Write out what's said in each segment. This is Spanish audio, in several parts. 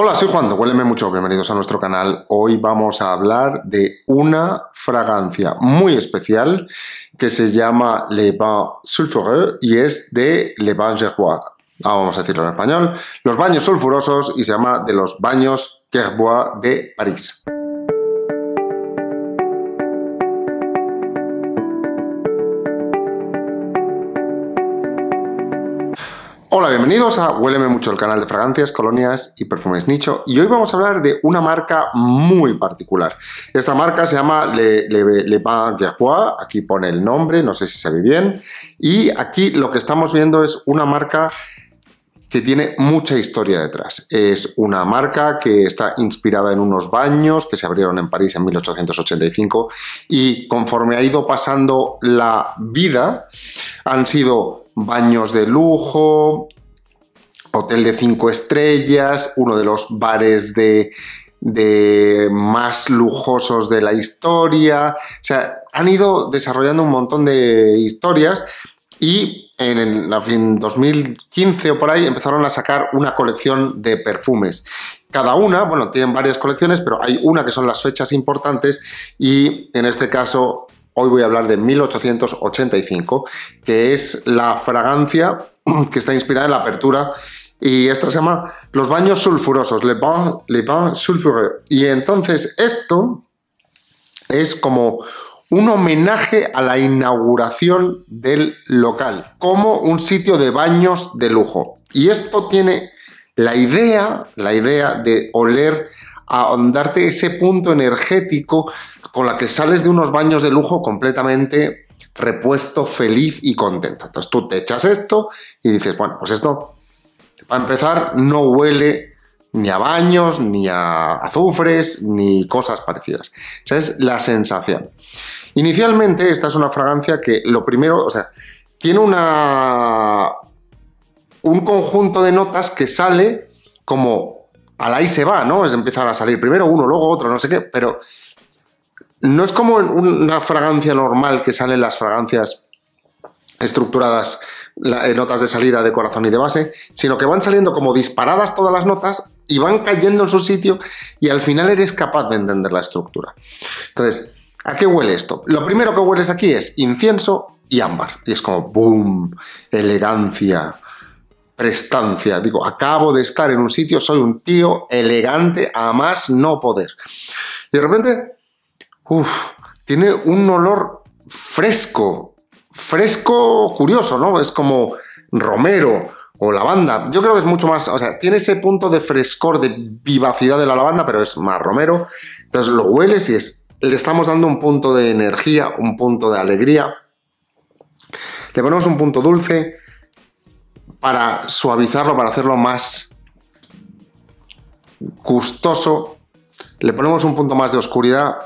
Hola, soy Juan de Mucho, bienvenidos a nuestro canal. Hoy vamos a hablar de una fragancia muy especial que se llama Le Bain Sulfureux y es de Le Bain Gerbois. Ah, vamos a decirlo en español, los baños sulfurosos y se llama de los baños Gerbois de París. bienvenidos a Huéleme mucho, el canal de fragancias, colonias y perfumes nicho. Y hoy vamos a hablar de una marca muy particular. Esta marca se llama Le, Le, Pain Aquí pone el nombre, no sé si se ve bien. Y aquí lo que estamos viendo es una marca que tiene mucha historia detrás. Es una marca que está inspirada en unos baños que se abrieron en París en 1885 y conforme ha ido pasando la vida han sido baños de lujo, hotel de cinco estrellas, uno de los bares de, más lujosos de la historia. O sea, han ido desarrollando un montón de historias y en, el, en 2015 o por ahí empezaron a sacar una colección de perfumes. Cada una, bueno, tienen varias colecciones, pero hay una que son las fechas importantes y en este caso hoy voy a hablar de 1885, que es la fragancia que está inspirada en la apertura y esto se llama los baños sulfurosos, Le Bain Y entonces esto es como un homenaje a la inauguración del local, como un sitio de baños de lujo. Y esto tiene la idea, la idea de oler, a darte ese punto energético con la que sales de unos baños de lujo completamente repuesto feliz y contento. Entonces tú te echas esto y dices, bueno, pues esto, para empezar, no huele ni a baños, ni a azufres, ni cosas parecidas. Esa es la sensación. Inicialmente, esta es una fragancia que lo primero, o sea, tiene una. un conjunto de notas que sale como. Al ahí se va, ¿no? Es empezar a salir primero uno, luego otro, no sé qué, pero no es como una fragancia normal que salen las fragancias estructuradas en eh, notas de salida de corazón y de base, sino que van saliendo como disparadas todas las notas y van cayendo en su sitio y al final eres capaz de entender la estructura. Entonces, ¿a qué huele esto? Lo primero que hueles aquí es incienso y ámbar. Y es como, ¡boom! Elegancia, prestancia. Digo, acabo de estar en un sitio, soy un tío elegante a más no poder. Y de repente Uf, tiene un olor fresco, fresco curioso, ¿no? Es como romero o lavanda. Yo creo que es mucho más, o sea, tiene ese punto de frescor, de vivacidad de la lavanda, pero es más romero. Entonces lo hueles y le estamos dando un punto de energía, un punto de alegría. Le ponemos un punto dulce para suavizarlo, para hacerlo más gustoso. Le ponemos un punto más de oscuridad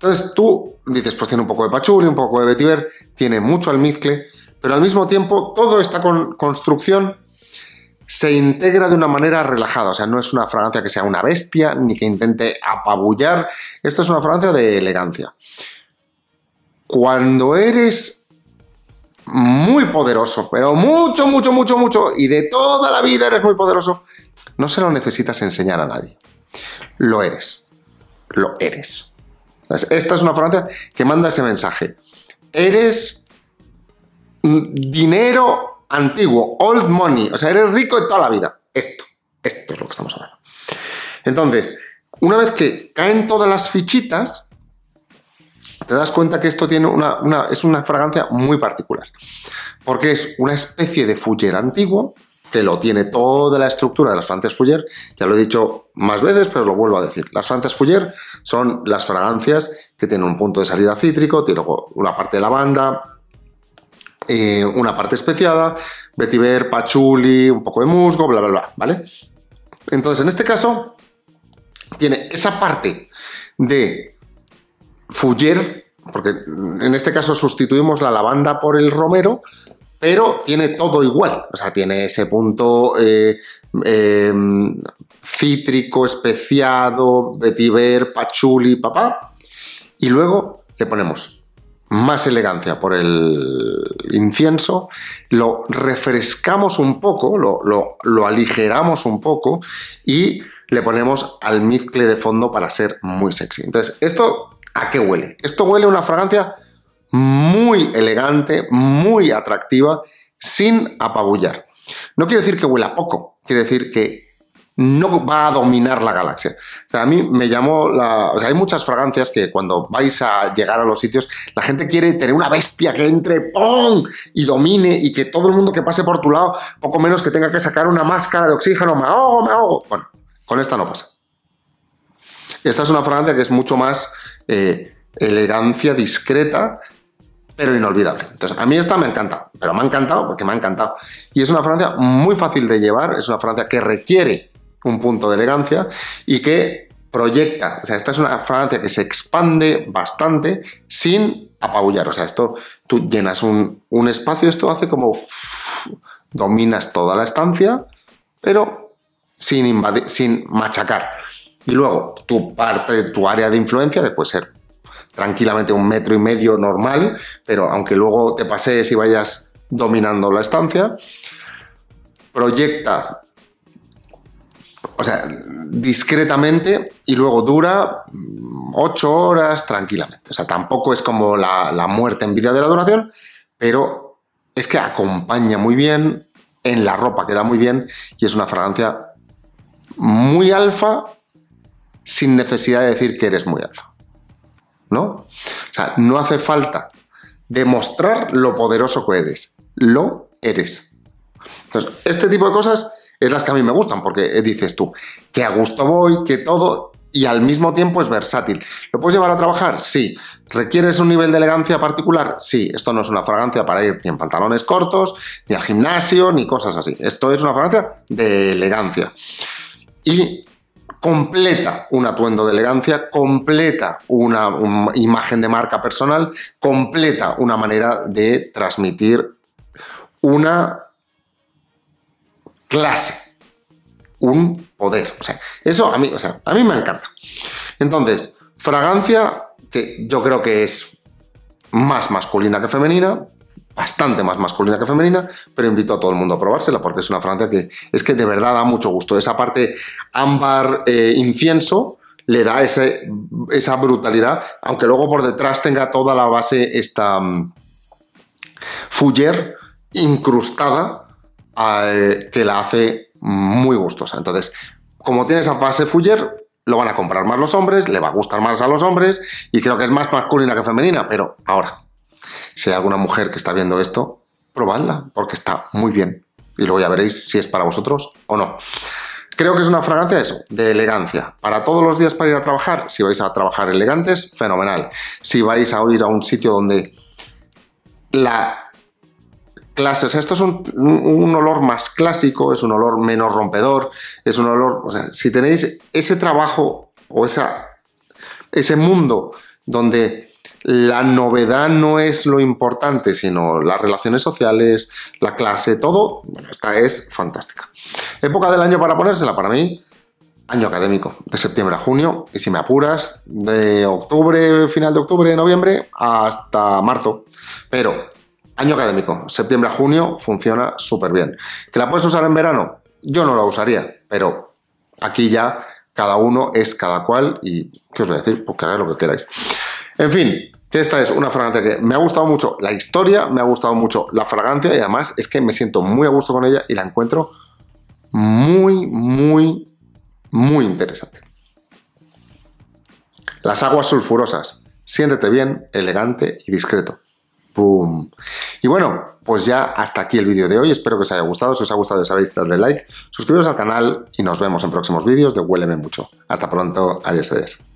entonces tú dices, pues tiene un poco de pachuli, un poco de vetiver, tiene mucho almizcle, pero al mismo tiempo toda esta construcción se integra de una manera relajada, o sea, no es una fragancia que sea una bestia ni que intente apabullar, esto es una fragancia de elegancia. Cuando eres muy poderoso, pero mucho, mucho, mucho, mucho, y de toda la vida eres muy poderoso, no se lo necesitas enseñar a nadie. Lo eres. Lo eres. Esta es una fragancia que manda ese mensaje. Eres mm, dinero antiguo, old money, o sea, eres rico de toda la vida. Esto, esto es lo que estamos hablando. Entonces, una vez que caen todas las fichitas, te das cuenta que esto tiene una, es una fragancia muy particular, porque es una especie de fuller antiguo que lo tiene toda la estructura de las francias fuller, ya lo he dicho más veces, pero lo vuelvo a decir, las Frances fuller son las fragancias que tienen un punto de salida cítrico, tiene una parte de lavanda, eh, una parte especiada, vetiver, pachuli, un poco de musgo, bla, bla, bla, ¿vale? Entonces, en este caso, tiene esa parte de fuller, porque en este caso sustituimos la lavanda por el romero, pero tiene todo igual, o sea, tiene ese punto eh, em, cítrico, especiado, vetiver, pachuli, papá, y luego le ponemos más elegancia por el incienso, lo refrescamos un poco, lo, lo aligeramos un poco y le ponemos almizcle de fondo para ser muy sexy. Entonces, ¿esto a qué huele? Esto huele a una fragancia muy elegante, muy atractiva, sin apabullar. No quiere decir que huela poco, quiere decir que no va a dominar la galaxia. O sea, a mí me llamó la... O sea, hay muchas fragancias que cuando vais a llegar a los sitios, la gente quiere tener una bestia que entre ¡pum! y domine y que todo el mundo que pase por tu lado, poco menos que tenga que sacar una máscara de oxígeno, me ahogo, me Bueno, con esta no pasa. Esta es una fragancia que es mucho más eh, elegancia discreta pero inolvidable. Entonces, a mí esta me encanta, pero me ha encantado porque me ha encantado. Y es una Francia muy fácil de llevar, es una Francia que requiere un punto de elegancia y que proyecta. O sea, esta es una Francia que se expande bastante sin apabullar. O sea, esto tú llenas un, espacio, esto hace como dominas toda la estancia, pero sin, sin machacar. Y luego tu parte, tu área de influencia, que puede ser tranquilamente un metro y medio normal, pero aunque luego te pasees y vayas dominando la estancia, proyecta, o discretamente y luego dura mm, ocho horas tranquilamente. O sea, tampoco es como la, la muerte en vida de la donación, pero es que acompaña muy bien, en la ropa queda muy bien y es una fragancia muy alfa sin necesidad de decir que eres muy alfa. ¿no? O sea, no hace falta demostrar lo poderoso que eres, lo eres. Entonces, este tipo de cosas es las que a mí me gustan, porque dices tú, que a gusto voy, que todo, y al mismo tiempo es versátil. ¿Lo puedes llevar a trabajar? Sí. ¿Requieres un nivel de elegancia particular? Sí. Esto no es una fragancia para ir ni en pantalones cortos, ni al gimnasio, ni cosas así. Esto es una fragancia de elegancia. Y completa un atuendo de elegancia, completa una, imagen de marca personal, completa una manera de transmitir una clase, un poder. O sea, eso a mí, a mí me encanta. Entonces, fragancia, que yo creo que es más masculina que femenina, bastante más masculina que femenina, pero invito a todo el mundo a probársela porque es una fragancia que es que de verdad da mucho gusto. Esa parte ámbar eh, incienso le da esa brutalidad, aunque luego por detrás tenga toda la base esta mm, fuller incrustada eh, que la hace muy gustosa. Entonces, como tiene esa base fuller, lo van a comprar más los hombres, le va a gustar más a los hombres y creo que es más masculina que femenina, pero ahora, si hay alguna mujer que está viendo esto, probadla, porque está muy bien. Y luego ya veréis si es para vosotros o no. Creo que es una fragancia eso, de elegancia. Para todos los días para ir a trabajar, si vais a trabajar elegantes, fenomenal. Si vais a ir a un sitio donde la clase, o sea, esto es un, olor más clásico, es un olor menos rompedor, es un olor, o sea, si tenéis ese trabajo o esa, ese mundo donde la novedad no es lo importante, sino las relaciones sociales, la clase, todo. Bueno, esta es fantástica. Época del año para ponérsela para mí. Año académico, de septiembre a junio, y si me apuras, de octubre, final de octubre, noviembre, hasta marzo. Pero, año académico, septiembre a junio, funciona súper bien. ¿Que la puedes usar en verano? Yo no la usaría, pero aquí ya cada uno es cada cual y, ¿qué os voy a decir? Pues que hagáis lo que queráis. En fin, esta es una fragancia que me ha gustado mucho la historia, me ha gustado mucho la fragancia y además es que me siento muy a gusto con ella y la encuentro muy, muy, muy interesante. Las aguas sulfurosas. Siéntete bien, elegante y discreto. ¡Pum! Y bueno, pues ya hasta aquí el vídeo de hoy. Espero que os haya gustado. Si os ha gustado, ya sabéis, darle like, suscribiros al canal y nos vemos en próximos vídeos de Huéleme Mucho. Hasta pronto. Adiós, adiós.